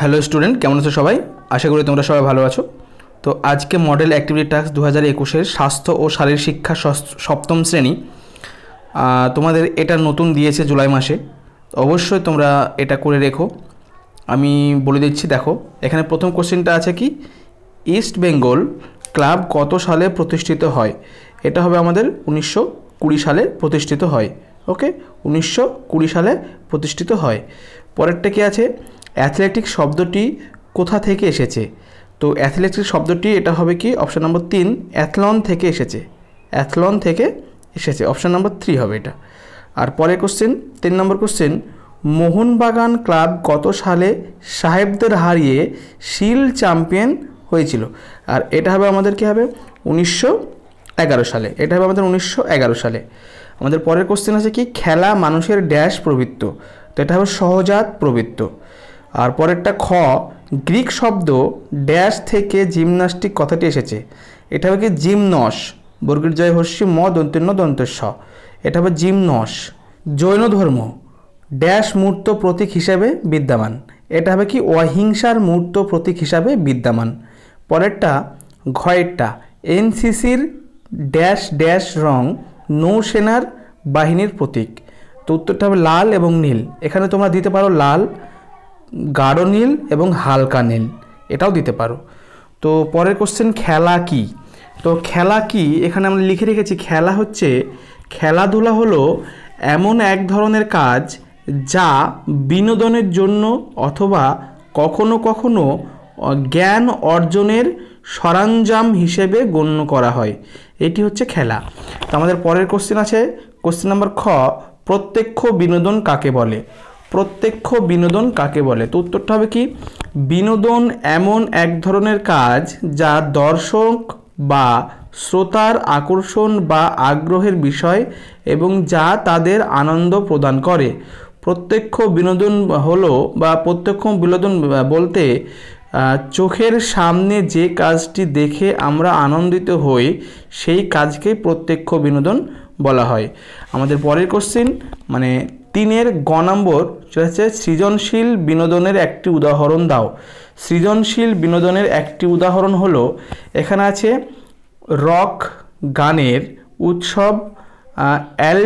hello student কেমন আছো সবাই আশা করি তোমরা সবাই ভালো আছো তো আজকে মডেল অ্যাক্টিভিটি টাস্ক দু হাজার একুশের স্বাস্থ্য ও শারীরিক শিক্ষা সপ্তম শ্রেণী তোমাদের এটা নতুন দিয়েছে জুলাই মাসে অবশ্যই তোমরা এটা করে রেখো আমি বলে দিচ্ছি দেখো এখানে প্রথম কোশ্চেনটা আছে কি ইস্ট বেঙ্গল ক্লাব কত সালে প্রতিষ্ঠিত হয় এটা হবে আমাদের উনিশশো কুড়ি সালে প্রতিষ্ঠিত হয় ওকে উনিশশো কুড়ি সালে প্রতিষ্ঠিত হয় পরেরটা কি আছে অ্যাথলেটিক শব্দটি কোথা থেকে এসেছে তো অ্যাথলেটিক শব্দটি এটা হবে কি অপশান নম্বর তিন অ্যাথলন থেকে এসেছে অ্যাথলন থেকে এসেছে অপশান নম্বর থ্রি হবে এটা আর পরের কোশ্চেন তিন নম্বর কোশ্চেন মোহনবাগান ক্লাব গত সালে সাহেবদের হারিয়ে শিল চ্যাম্পিয়ন হয়েছিল আর এটা হবে আমাদের কী হবে উনিশশো এগারো সালে এটা হবে আমাদের উনিশশো এগারো সালে আমাদের পরের কোশ্চেন আছে কি খেলা মানুষের ড্যাশ প্রবৃত্ত তো এটা হবে সহজাত প্রবৃত্ত আর পরেরটা খ গ্রিক শব্দ ড্যাশ থেকে জিমনাস্টিক কথাটি এসেছে এটা হবে কি জিমনস বর্গীর জয় হস্যি ম দন্তীর্ণ দন্তস্ব এটা হবে জিমনস জৈন ধর্ম ড্যাশ মূর্ত প্রতীক হিসাবে বিদ্যমান এটা হবে কি অহিংসার মূর্ত প্রতীক হিসাবে বিদ্যমান পরেরটা ঘয়েরটা এনসিসির ড্যাশ ড্যাশ রং নৌসেনার বাহিনীর প্রতীক তো উত্তরটা হবে লাল এবং নীল এখানে তোমরা দিতে পারো লাল গাঢ় নীল এবং হালকা নীল এটাও দিতে পারো তো পরের কোশ্চেন খেলা কি তো খেলা কি এখানে আমরা লিখে রেখেছি খেলা হচ্ছে খেলাধুলা হলো এমন এক ধরনের কাজ যা বিনোদনের জন্য অথবা কখনো কখনো জ্ঞান অর্জনের সরঞ্জাম হিসেবে গণ্য করা হয় এটি হচ্ছে খেলা তো আমাদের পরের কোশ্চেন আছে কোশ্চেন নাম্বার খ প্রত্যক্ষ বিনোদন কাকে বলে প্রত্যক্ষ বিনোদন কাকে বলে তো উত্তরটা হবে কি বিনোদন এমন এক ধরনের কাজ যা দর্শক বা শ্রোতার আকর্ষণ বা আগ্রহের বিষয় এবং যা তাদের আনন্দ প্রদান করে প্রত্যক্ষ বিনোদন হলো বা প্রত্যক্ষ বিনোদন বলতে চোখের সামনে যে কাজটি দেখে আমরা আনন্দিত হই সেই কাজকে প্রত্যক্ষ বিনোদন বলা হয় আমাদের পরের কোশ্চিন মানে তিনের গ নম্বর সেটা হচ্ছে সৃজনশীল বিনোদনের একটি উদাহরণ দাও সৃজনশীল বিনোদনের একটি উদাহরণ হলো এখানে আছে রক গানের উৎসব অ্যাল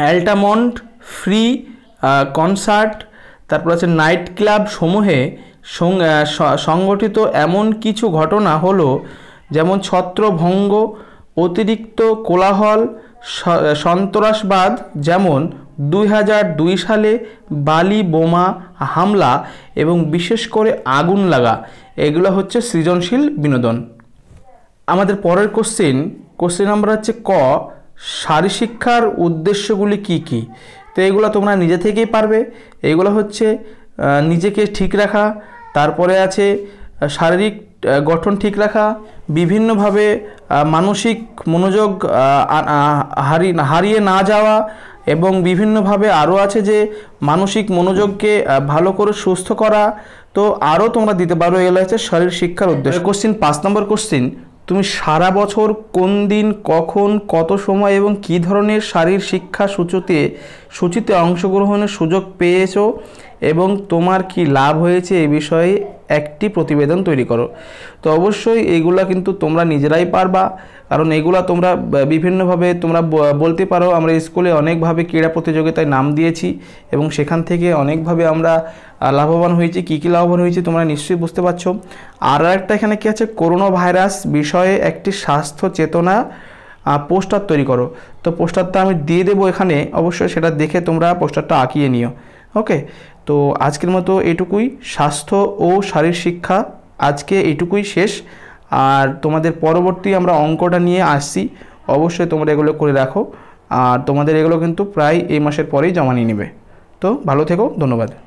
অ্যাল্টামন্ড ফ্রি কনসার্ট তারপর আছে নাইট ক্লাব সমূহে সংগঠিত এমন কিছু ঘটনা হলো যেমন ছত্রভঙ্গ অতিরিক্ত কোলাহল সন্ত্রাসবাদ যেমন দুই সালে বালি বোমা হামলা এবং বিশেষ করে আগুন লাগা এগুলো হচ্ছে সৃজনশীল বিনোদন আমাদের পরের কোশ্চেন কোশ্চেন নাম্বার হচ্ছে ক শারী শিক্ষার উদ্দেশ্যগুলি কি কি তো এগুলো তোমরা নিজে থেকেই পারবে এগুলো হচ্ছে নিজেকে ঠিক রাখা তারপরে আছে শারীরিক গঠন ঠিক রাখা বিভিন্নভাবে মানসিক মনোযোগ হারি হারিয়ে না যাওয়া এবং বিভিন্নভাবে আরও আছে যে মানসিক মনোযোগকে ভালো করে সুস্থ করা তো আরও তোমরা দিতে পারো এগুলো হচ্ছে শরীর শিক্ষার উদ্দেশ্য কোশ্চিন পাঁচ নম্বর কোশ্চিন তুমি সারা বছর কোন দিন কখন কত সময় এবং কি ধরনের শারীর শিক্ষা সূচিতে সূচিতে অংশগ্রহণের সুযোগ পেয়েছো এবং তোমার কি লাভ হয়েছে এ বিষয়ে একটি প্রতিবেদন তৈরি করো তো অবশ্যই এইগুলা কিন্তু তোমরা নিজেরাই পারবা কারণ এগুলা তোমরা বিভিন্নভাবে তোমরা বলতে পারো আমরা স্কুলে অনেকভাবে ক্রীড়া প্রতিযোগিতায় নাম দিয়েছি এবং সেখান থেকে অনেকভাবে আমরা লাভবান হয়েছি কী কী লাভবান হয়েছে তোমরা নিশ্চয়ই বুঝতে পারছো আর একটা এখানে কী আছে করোনা ভাইরাস বিষয়ে একটি স্বাস্থ্য চেতনা পোস্টার তৈরি করো তো পোস্টারটা আমি দিয়ে দেবো এখানে অবশ্যই সেটা দেখে তোমরা পোস্টারটা আঁকিয়ে নিও ওকে তো আজকের মতো এটুকুই স্বাস্থ্য ও শারীর শিক্ষা আজকে এটুকুই শেষ আর তোমাদের পরবর্তী আমরা অঙ্কটা নিয়ে আসছি অবশ্যই তোমরা এগুলো করে রাখো আর তোমাদের এগুলো কিন্তু প্রায় এই মাসের পরেই জমা নিয়ে নেবে তো ভালো থেকো ধন্যবাদ